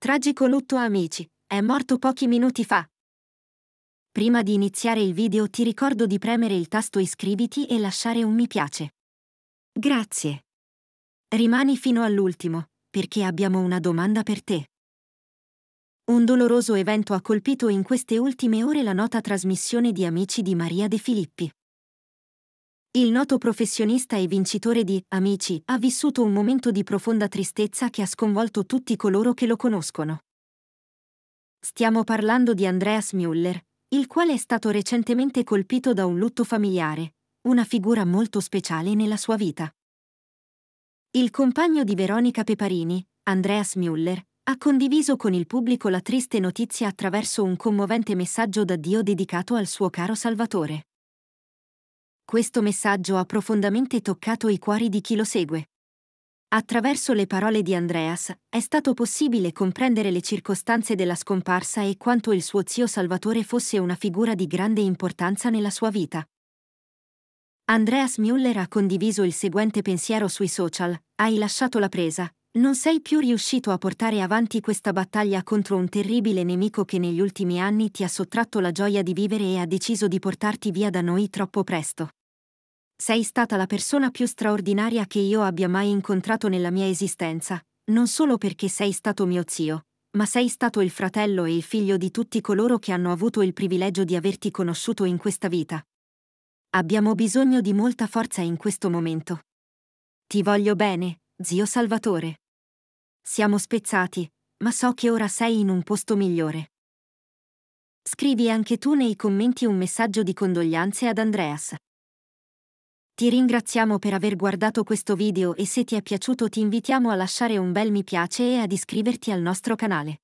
Tragico lutto amici, è morto pochi minuti fa. Prima di iniziare il video ti ricordo di premere il tasto iscriviti e lasciare un mi piace. Grazie. Rimani fino all'ultimo, perché abbiamo una domanda per te. Un doloroso evento ha colpito in queste ultime ore la nota trasmissione di Amici di Maria De Filippi. Il noto professionista e vincitore di Amici ha vissuto un momento di profonda tristezza che ha sconvolto tutti coloro che lo conoscono. Stiamo parlando di Andreas Müller, il quale è stato recentemente colpito da un lutto familiare, una figura molto speciale nella sua vita. Il compagno di Veronica Peparini, Andreas Müller, ha condiviso con il pubblico la triste notizia attraverso un commovente messaggio d'addio dedicato al suo caro Salvatore questo messaggio ha profondamente toccato i cuori di chi lo segue. Attraverso le parole di Andreas è stato possibile comprendere le circostanze della scomparsa e quanto il suo zio Salvatore fosse una figura di grande importanza nella sua vita. Andreas Müller ha condiviso il seguente pensiero sui social, hai lasciato la presa, non sei più riuscito a portare avanti questa battaglia contro un terribile nemico che negli ultimi anni ti ha sottratto la gioia di vivere e ha deciso di portarti via da noi troppo presto. Sei stata la persona più straordinaria che io abbia mai incontrato nella mia esistenza, non solo perché sei stato mio zio, ma sei stato il fratello e il figlio di tutti coloro che hanno avuto il privilegio di averti conosciuto in questa vita. Abbiamo bisogno di molta forza in questo momento. Ti voglio bene, zio Salvatore. Siamo spezzati, ma so che ora sei in un posto migliore. Scrivi anche tu nei commenti un messaggio di condoglianze ad Andreas. Ti ringraziamo per aver guardato questo video e se ti è piaciuto ti invitiamo a lasciare un bel mi piace e ad iscriverti al nostro canale.